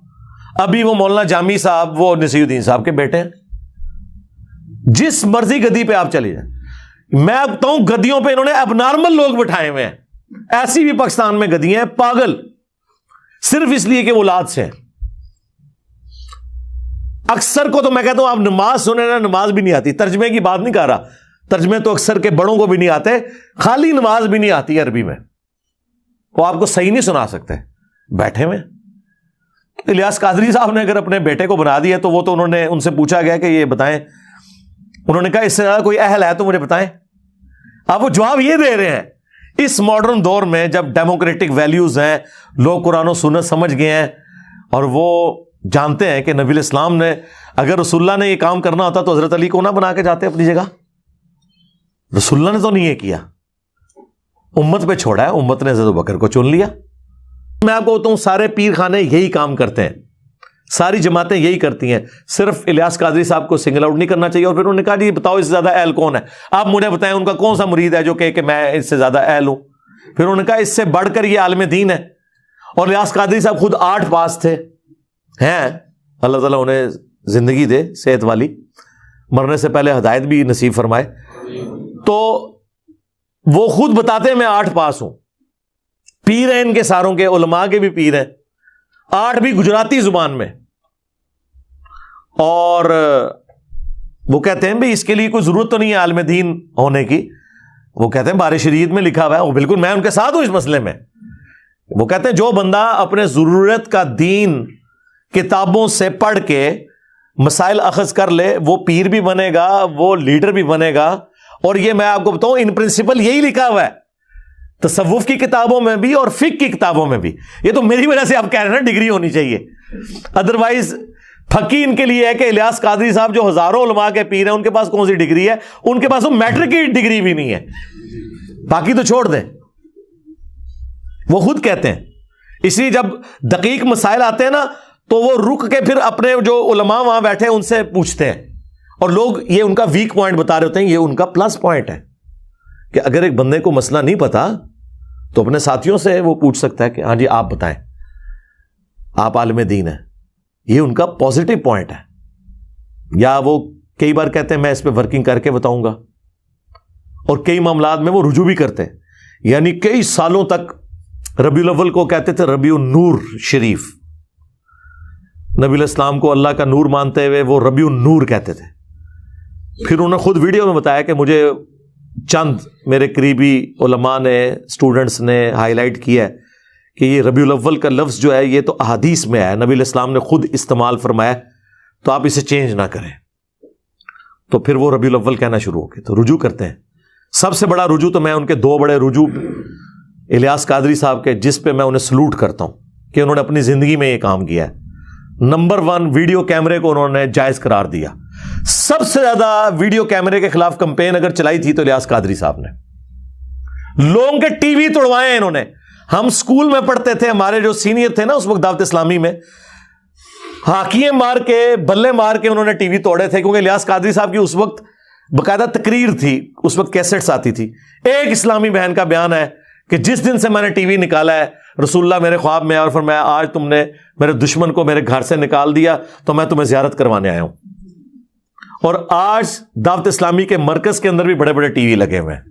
अभी वो मौलाना जामी साहब वो नसीरुद्दीन साहब के बेटे हैं जिस मर्जी गदी पे आप चले जाए मैं अब कहूं गदियों पे इन्होंने अबनॉर्मल लोग बिठाए हुए हैं ऐसी भी पाकिस्तान में गदियां हैं पागल सिर्फ इसलिए कि लाद से हैं अक्सर को तो मैं कहता हूं आप नमाज सुने ना नमाज भी नहीं आती तर्जमे की बात नहीं कर रहा तर्जमे तो अक्सर के बड़ों को भी नहीं आते खाली नमाज भी नहीं आती अरबी में वो आपको सही नहीं सुना सकते बैठे में इलियास कादरी साहब ने अगर अपने बेटे को बना दिया तो वो तो उन्होंने उनसे पूछा गया कि ये बताएं उन्होंने कहा इससे ज्यादा कोई अहल है तो मुझे बताएं आप वो जवाब ये दे रहे हैं इस मॉडर्न दौर में जब डेमोक्रेटिक वैल्यूज हैं लोग कुरान सुनत समझ गए हैं और वो जानते हैं कि नबील इस्लाम ने अगर रसुल्ला ने ये काम करना होता तो हजरत अली को ना बना के जाते अपनी जगह रसुल्ला ने तो नहीं ये किया उम्मत पे छोड़ा है उम्मत ने जदो बकर को चुन लिया मैं आपको बताऊं सारे पीर खाने यही काम करते हैं सारी जमातें यही करती हैं सिर्फ इलियास कादरी साहब को सिंगल आउट नहीं करना चाहिए और फिर उन्होंने कहा जी बताओ इससे ज़्यादा एल कौन है आप मुझे बताएं उनका कौन सा मुरीद है जो कहे कि मैं इससे ज़्यादा एल हूं फिर उन्होंने कहा इससे बढ़कर ये आलम दीन है और लियास कादरी साहब खुद आठ पास थे हैं अल्लाह तला उन्हें ज़िंदगी दे सेहत वाली मरने से पहले हदायत भी नसीब फरमाए तो वो खुद बताते मैं आठ पास हूं पीर हैं इनके सारों के उलमा के भी पीर हैं आठ भी गुजराती जुबान में और वो कहते हैं भाई इसके लिए कोई ज़रूरत तो नहीं है आलम दीन होने की वो कहते हैं बारिश शरीद में लिखा हुआ है वो बिल्कुल मैं उनके साथ हूं इस मसले में वो कहते हैं जो बंदा अपने ज़रूरत का दीन किताबों से पढ़ के मसाइल अखज कर ले वो पीर भी बनेगा वो लीडर भी बनेगा और ये मैं आपको बताऊं इन प्रिंसिपल यही लिखा हुआ है तस्वुफ की किताबों में भी और फिक की किताबों में भी ये तो मेरी वजह से आप कह रहे हैं ना डिग्री होनी चाहिए अदरवाइज थकी इनके लिए है कि इलियास कादरी साहब जो हजारों उलमा के पीर हैं उनके पास कौन सी डिग्री है उनके पास वो मैट्रिक की डिग्री भी नहीं है बाकी तो छोड़ दें वो खुद कहते हैं इसलिए जब दकीक मसाइल आते हैं ना तो वो रुक के फिर अपने जो उलमा वहां बैठे हैं उनसे पूछते हैं और लोग ये उनका वीक पॉइंट बता रहे होते हैं ये उनका प्लस पॉइंट है कि अगर एक बंदे को मसला नहीं पता तो अपने साथियों से वो पूछ सकता है कि हाँ जी आप बताएं आप आलम दीन है ये उनका पॉजिटिव पॉइंट है या वो कई बार कहते हैं मैं इस पर वर्किंग करके बताऊंगा और कई मामला में वो रुजू भी करते हैं यानी कई सालों तक रबी अव्वल को कहते थे रबी नूर शरीफ नबी इस्लाम को अल्लाह का नूर मानते हुए वो रबी नूर कहते थे फिर उन्होंने खुद वीडियो में बताया कि मुझे चंद मेरे करीबी ने स्टूडेंट्स ने हाईलाइट किया है कि ये रबी अव्वल का लफ्ज़ जो है ये तो अहादीस में आया नबी इस्लाम ने खुद इस्तेमाल फरमाया तो आप इसे चेंज ना करें तो फिर वो रबी अव्वल कहना शुरू हो गए तो रुजू करते हैं सबसे बड़ा रुजू तो मैं उनके दो बड़े रुजू इलियास कादरी साहब के जिस पे मैं उन्हें सलूट करता हूं कि उन्होंने अपनी ज़िंदगी में ये काम किया है नंबर वन वीडियो कैमरे को उन्होंने जायज़ करार दिया सबसे ज़्यादा वीडियो कैमरे के खिलाफ कंपेन अगर चलाई थी तो इलियास कादरी साहब ने लोगों के टीवी तोड़वाए इन्होंने हम स्कूल में पढ़ते थे हमारे जो सीनियर थे ना उस वक्त दावत इस्लामी में हाकिए मार के बल्ले मार के उन्होंने टीवी तोड़े थे क्योंकि लियास कादरी साहब की उस वक्त बकायदा तकरीर थी उस वक्त कैसेट्स आती थी एक इस्लामी बहन का बयान है कि जिस दिन से मैंने टीवी निकाला है रसुल्ला मेरे ख्वाब में और फिर मैं आज तुमने मेरे दुश्मन को मेरे घर से निकाल दिया तो मैं तुम्हें ज्यारत करवाने आया हूं और आज दावत इस्लामी के मरकज के अंदर भी बड़े बड़े टीवी लगे हुए हैं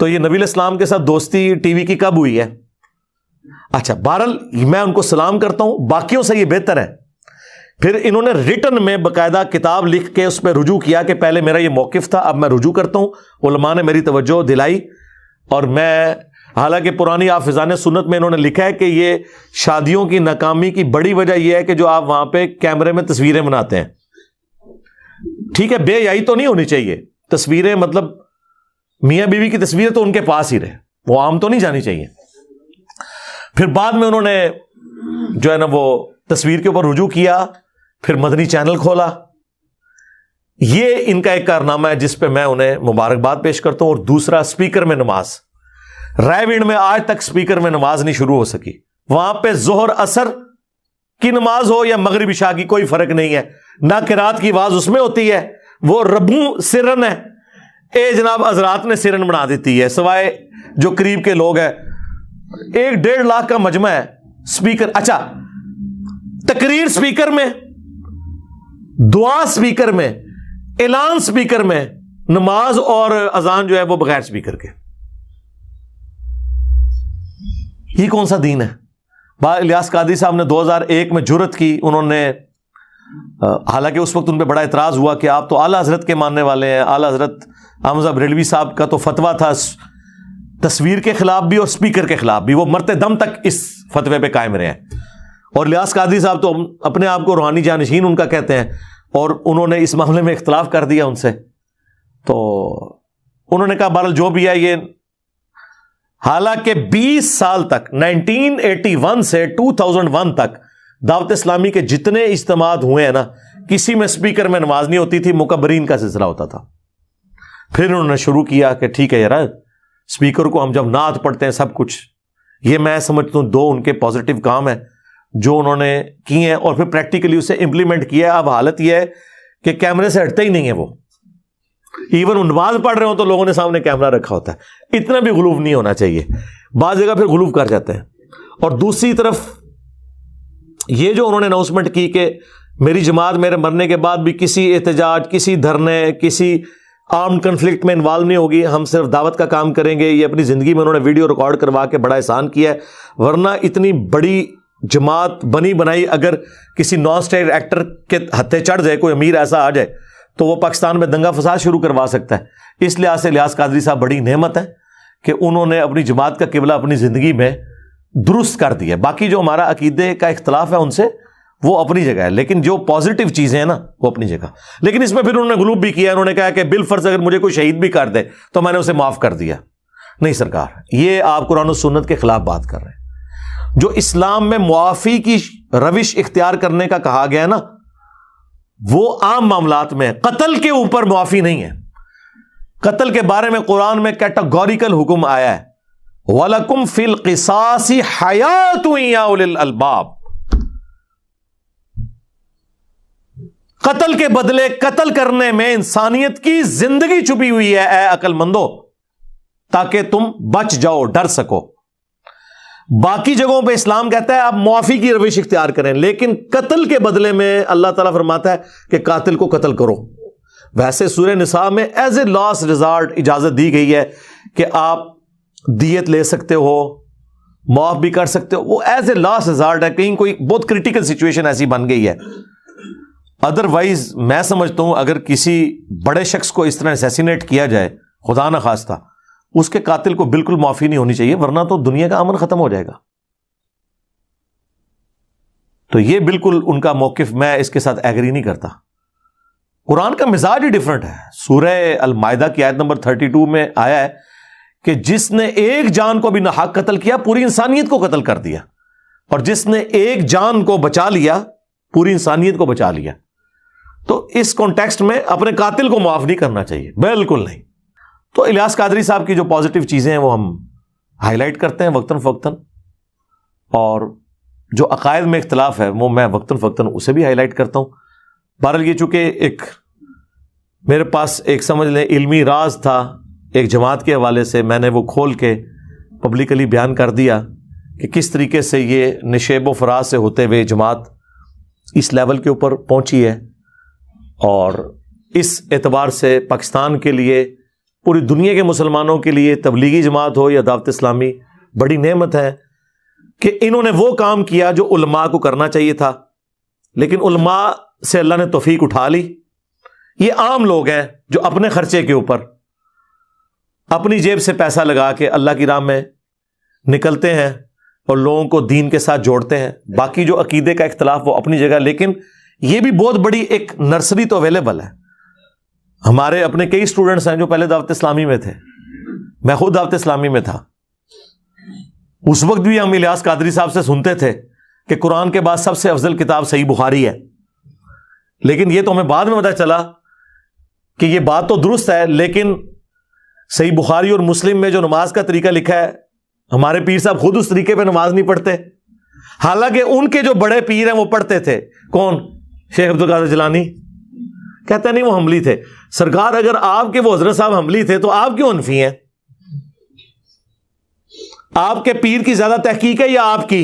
तो ये नबी इस्लाम के साथ दोस्ती टीवी की कब हुई है अच्छा बहरल मैं उनको सलाम करता हूं बाकियों से ये बेहतर है फिर इन्होंने रिटर्न में बकायदा किताब लिख के उस पर रुजू किया कि पहले मेरा ये मौकफ था अब मैं रुजू करता हूं उलमा ने मेरी तवज्जो दिलाई और मैं हालांकि पुरानी आप फिजान सुनत में इन्होंने लिखा है कि ये शादियों की नाकामी की बड़ी वजह यह है कि जो आप वहां पर कैमरे में तस्वीरें बनाते हैं ठीक है बेयाई तो नहीं होनी चाहिए तस्वीरें मतलब मियाँ बीवी की तस्वीरें तो उनके पास ही रहे वो आम तो नहीं जानी चाहिए फिर बाद में उन्होंने जो है ना वो तस्वीर के ऊपर रुजू किया फिर मदनी चैनल खोला ये इनका एक कारनामा है जिस पे मैं उन्हें मुबारकबाद पेश करता हूं और दूसरा स्पीकर में नमाज रायवीण में आज तक स्पीकर में नमाज नहीं शुरू हो सकी वहां पे जोहर असर की नमाज हो या मगरब शाह की कोई फर्क नहीं है ना किरात की आवाज उसमें होती है वो रबू सिरन है ये जनाब हजरात ने सिरन बना देती है सवाए जो करीब के लोग हैं एक डेढ़ लाख का मजमा है स्पीकर अच्छा तकरीर स्पीकर में दुआ स्पीकर में ऐलान स्पीकर में नमाज और अजान जो है वो बगैर स्पीकर के ये कौन सा दीन है बा इलियास कादी साहब ने 2001 में जुरत की उन्होंने हालांकि उस वक्त उन पर बड़ा इतराज़ हुआ कि आप तो आला हजरत के मानने वाले हैं आला हजरत आमजा बरेलवी साहब का तो फतवा था तस्वीर के खिलाफ भी और स्पीकर के खिलाफ भी वो मरते दम तक इस फतवे पे कायम रहे हैं और लियास कादरी साहब तो अपने आप को रूहानी जानशीन उनका कहते हैं और उन्होंने इस मामले में इख्तलाफ कर दिया उनसे तो उन्होंने कहा बहरल जो भी है ये हालांकि 20 साल तक 1981 से 2001 तक दावत इस्लामी के जितने इज्तम हुए हैं ना किसी में स्पीकर में नमाज नहीं होती थी मुकबरीन का सिलसिला होता था फिर उन्होंने शुरू किया कि ठीक है यार स्पीकर को हम जब नाथ पढ़ते हैं सब कुछ ये मैं समझता हूँ दो उनके पॉजिटिव काम है जो उन्होंने किए हैं और फिर प्रैक्टिकली उसे इम्प्लीमेंट किया है अब हालत यह है कि कैमरे से हटता ही नहीं है वो इवन उन्वाद पढ़ रहे हो तो लोगों ने सामने कैमरा रखा होता है इतना भी गुलूफ नहीं होना चाहिए बाद जगह फिर गुलूफ कर जाते हैं और दूसरी तरफ ये जो उन्होंने अनाउंसमेंट की कि मेरी जमात मेरे मरने के बाद भी किसी एहतजाज किसी धरने किसी आर्म कन्फ्लिक्ट में इन्वॉल्व नहीं होगी हम सिर्फ दावत का काम करेंगे ये अपनी ज़िंदगी में उन्होंने वीडियो रिकॉर्ड करवा के बड़ा एहसान किया है वरना इतनी बड़ी जमात बनी बनाई अगर किसी नॉन स्टेट एक्टर के हत्थे चढ़ जाए कोई अमीर ऐसा आ जाए तो वो पाकिस्तान में दंगा फसाद शुरू करवा सकता है इस लिहाज से लिहाज कादरी साहब बड़ी नहमत है कि उन्होंने अपनी जमात का किबला अपनी ज़िंदगी में दुरुस्त कर दिया बाकी जो हमारा अकीदे का इख्तलाफ है उनसे वो अपनी जगह है लेकिन जो पॉजिटिव चीज़ें हैं ना वो अपनी जगह लेकिन इसमें फिर उन्होंने ग्लूप भी किया उन्होंने कहा कि बिल फर्ज अगर मुझे कोई शहीद भी कर दे तो मैंने उसे माफ़ कर दिया नहीं सरकार ये आप कुरान सुन्नत के खिलाफ बात कर रहे हैं जो इस्लाम में मुआफ़ी की रविश इख्तियार करने का कहा गया ना वो आम मामला में है कत्ल के ऊपर मुआफ़ी नहीं है कत्ल के बारे में कुरान में कैटेगोरिकल हुक्म आया है वालकुम फिल किसासी हयात अलबाब कतल के बदले कत्ल करने में इंसानियत की जिंदगी छुपी हुई है ए अकलमंदो ताकि तुम बच जाओ डर सको बाकी जगहों पे इस्लाम कहता है आप मुआफी की रविश इख्तियार करें लेकिन कतल के बदले में अल्लाह ताला फरमाता है कि कातिल को कतल करो वैसे सूर्य निसा में एज ए लॉस रिजॉर्ट इजाजत दी गई है कि आप दियत ले सकते हो मुआफ भी कर सकते हो वो एज ए लॉस रिजॉर्ट है कहीं कोई बहुत क्रिटिकल सिचुएशन ऐसी बन गई है अदरवाइज मैं समझता हूं अगर किसी बड़े शख्स को इस तरह असैसिनेट किया जाए खुदा न खास्ता उसके कातिल को बिल्कुल माफी नहीं होनी चाहिए वरना तो दुनिया का अमन खत्म हो जाएगा तो ये बिल्कुल उनका मौकफ मैं इसके साथ एग्री नहीं करता कुरान का मिजाज ही डिफरेंट है सूरह अलमायदा की आयत नंबर थर्टी टू में आया है कि जिसने एक जान को भी नाहक कतल किया पूरी इंसानियत को कतल कर दिया और जिसने एक जान को बचा लिया पूरी इंसानियत को बचा लिया तो इस कॉन्टेक्स्ट में अपने कातिल को माफ नहीं करना चाहिए बिल्कुल नहीं तो इलियास कादरी साहब की जो पॉजिटिव चीज़ें हैं वो हम हाईलाइट करते हैं वक्ता फ़क्तन और जो अकायद में इख्तलाफ है वो मैं वक्ता फ़क्ता उसे भी हाईलाइट करता हूँ बहरल ये चूंकि एक मेरे पास एक समझ लें इलमी राज था एक जमात के हवाले से मैंने वो खोल के पब्लिकली बयान कर दिया कि किस तरीके से ये नशेब व फराज से होते हुए जमात इस लेवल के ऊपर पहुंची है और इस एतबार से पाकिस्तान के लिए पूरी दुनिया के मुसलमानों के लिए तबलीगी जमात हो या दावत इस्लामी बड़ी नेमत है कि इन्होंने वो काम किया जो उलमा को करना चाहिए था लेकिन उलमा से अल्लाह ने तोफीक उठा ली ये आम लोग हैं जो अपने खर्चे के ऊपर अपनी जेब से पैसा लगा के अल्लाह की राह में निकलते हैं और लोगों को दीन के साथ जोड़ते हैं बाकी जो अकीदे का इख्तलाफ वो अपनी जगह लेकिन ये भी बहुत बड़ी एक नर्सरी तो अवेलेबल है हमारे अपने कई स्टूडेंट्स हैं जो पहले दावत इस्लामी में थे मैं खुद दावत इस्लामी में था उस वक्त भी हम इलियास कादरी साहब से सुनते थे कि कुरान के बाद सबसे अफजल किताब सही बुखारी है लेकिन यह तो हमें बाद में पता चला कि यह बात तो दुरुस्त है लेकिन सही बुखारी और मुस्लिम में जो नमाज का तरीका लिखा है हमारे पीर साहब खुद उस तरीके पे नमाज नहीं पढ़ते हालांकि उनके जो बड़े पीर हैं वो पढ़ते थे कौन शेख अब्दुल कादर जलानी कहते नहीं वो हमली थे सरकार अगर आपके वो हजरत साहब हमली थे तो आप क्यों अनफी हैं आपके पीर की ज्यादा तहकीक है या आपकी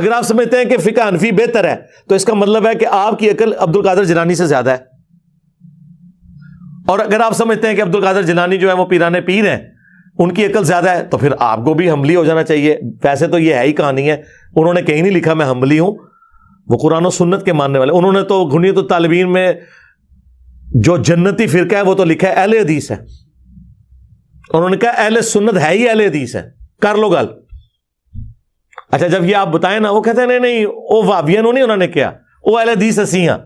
अगर आप समझते हैं कि फिका अनफी बेहतर है तो इसका मतलब है कि आपकी अकल अब्दुल कादर जिलानी से ज्यादा है और अगर आप समझते हैं कि अब्दुल कादर जिलानी जो है वो पीराने पीर हैं उनकी अकल ज्यादा है तो फिर आपको भी हमली हो जाना चाहिए वैसे तो ये है ही कहानी है उन्होंने कहीं नहीं लिखा मैं हमली हूं वो कुरान और सुन्नत के मानने वाले उन्होंने तो घुनीत तो तालबीन में जो जन्नती फिरका है वो तो लिखा है अहल हदीस है उन्होंने कहा अहल सुन्नत है ही अहल हदीस है कर लो गल अच्छा जब ये आप बताएं ना वो कहते हैं नहीं नहीं वो वाबिया नहीं उन्होंने किया वो अहल हदीस हसीियां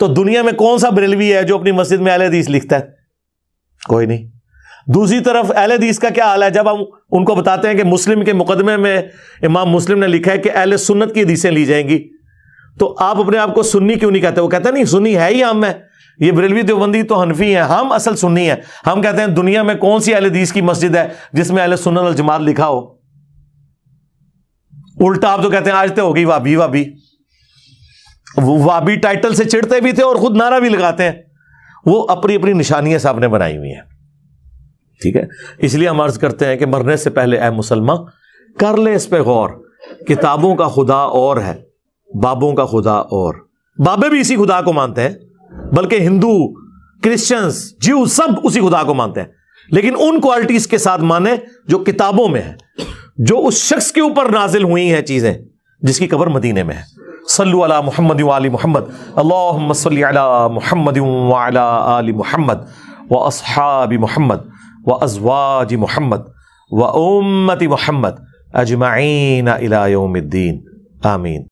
तो दुनिया में कौन सा बरेलवी है जो अपनी मस्जिद में अहल हदीस लिखता है कोई नहीं दूसरी तरफ अहल हदीस का क्या हाल है जब हम उनको बताते हैं कि मुस्लिम के मुकदमे में इमाम मुस्लिम ने लिखा है कि अहल सुन्नत की हदीसें ली जाएंगी तो आप अपने आप को सुन्नी क्यों नहीं कहते वो कहते नहीं सुन्नी है ही हम है ये बरेलवी देवबंदी तो हनफी है हम असल सुन्नी है हम कहते हैं दुनिया में कौन सी अलदीस की मस्जिद है जिसमें अल सुन जमात लिखा हो उल्टा आप तो कहते हैं आज तो होगी वाबी वाबी वाबी टाइटल से चिड़ते भी थे और खुद नारा भी लगाते हैं वो अपनी अपनी निशानियां ने बनाई हुई हैं ठीक है इसलिए हम अर्ज करते हैं कि मरने से पहले ए मुसलमान कर ले इस पर गौर किताबों का खुदा और है बाबों का खुदा और बाबे भी इसी खुदा को मानते हैं बल्कि हिंदू क्रिश्चियंस जीव सब उसी खुदा को मानते हैं लेकिन उन क्वालिटीज के साथ माने जो किताबों में है जो उस शख्स के ऊपर नाजिल हुई हैं चीजें जिसकी कबर मदीने में है सल्लु अला मोहम्मद वाली मोहम्मद अल्लाह सल मोहम्मद वाला आली मोहम्मद व असहाबी मोहम्मद व अजवाज मोहम्मद व उम्मती मोहम्मद अजमाइन अलायोमद्दीन आमीन